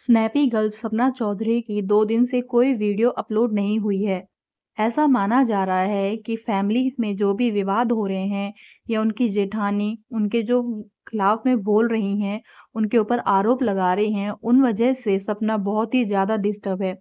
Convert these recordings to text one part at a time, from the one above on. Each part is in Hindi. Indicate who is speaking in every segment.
Speaker 1: स्नैपी गर्ल सपना चौधरी की दो दिन से कोई वीडियो अपलोड नहीं हुई है ऐसा माना जा रहा है कि फैमिली में जो भी विवाद हो रहे हैं या उनकी जेठानी उनके जो खिलाफ में बोल रही हैं उनके ऊपर आरोप लगा रही हैं उन वजह से सपना बहुत ही ज़्यादा डिस्टर्ब है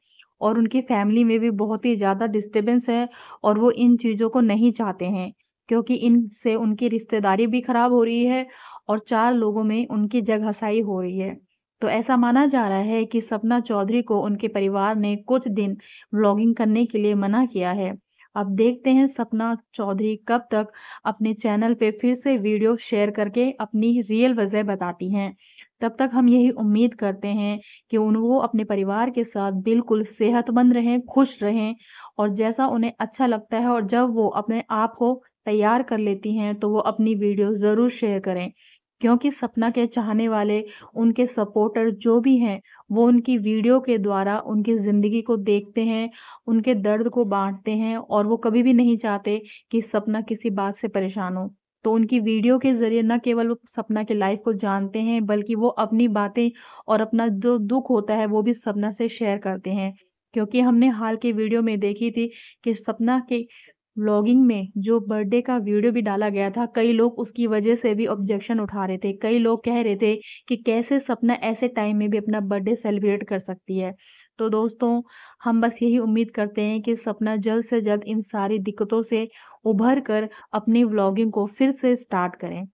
Speaker 1: और उनकी फैमिली में भी बहुत ही ज़्यादा डिस्टर्बेंस है और वो इन चीज़ों को नहीं चाहते हैं क्योंकि इनसे उनकी रिश्तेदारी भी खराब हो रही है और चार लोगों में उनकी जगहसाई हो रही है तो ऐसा माना जा रहा है कि सपना चौधरी को उनके परिवार ने कुछ दिन व्लॉगिंग करने के लिए मना किया है अब देखते हैं सपना चौधरी कब तक अपने चैनल पे फिर से वीडियो शेयर करके अपनी रियल वजह बताती हैं तब तक हम यही उम्मीद करते हैं कि उन वो अपने परिवार के साथ बिल्कुल सेहतमंद रहें खुश रहें और जैसा उन्हें अच्छा लगता है और जब वो अपने आप को तैयार कर लेती हैं तो वो अपनी वीडियो ज़रूर शेयर करें क्योंकि सपना के चाहने वाले उनके सपोर्टर जो भी हैं वो उनकी वीडियो के द्वारा उनकी ज़िंदगी को देखते हैं उनके दर्द को बांटते हैं और वो कभी भी नहीं चाहते कि सपना किसी बात से परेशान हो तो उनकी वीडियो के ज़रिए न केवल वो सपना के लाइफ को जानते हैं बल्कि वो अपनी बातें और अपना जो दुख होता है वो भी सपना से शेयर करते हैं क्योंकि हमने हाल के वीडियो में देखी थी कि सपना के व्लॉगिंग में जो बर्थडे का वीडियो भी डाला गया था कई लोग उसकी वजह से भी ऑब्जेक्शन उठा रहे थे कई लोग कह रहे थे कि कैसे सपना ऐसे टाइम में भी अपना बर्थडे सेलिब्रेट कर सकती है तो दोस्तों हम बस यही उम्मीद करते हैं कि सपना जल्द से जल्द इन सारी दिक्कतों से उभर कर अपनी व्लॉगिंग को फिर से स्टार्ट करें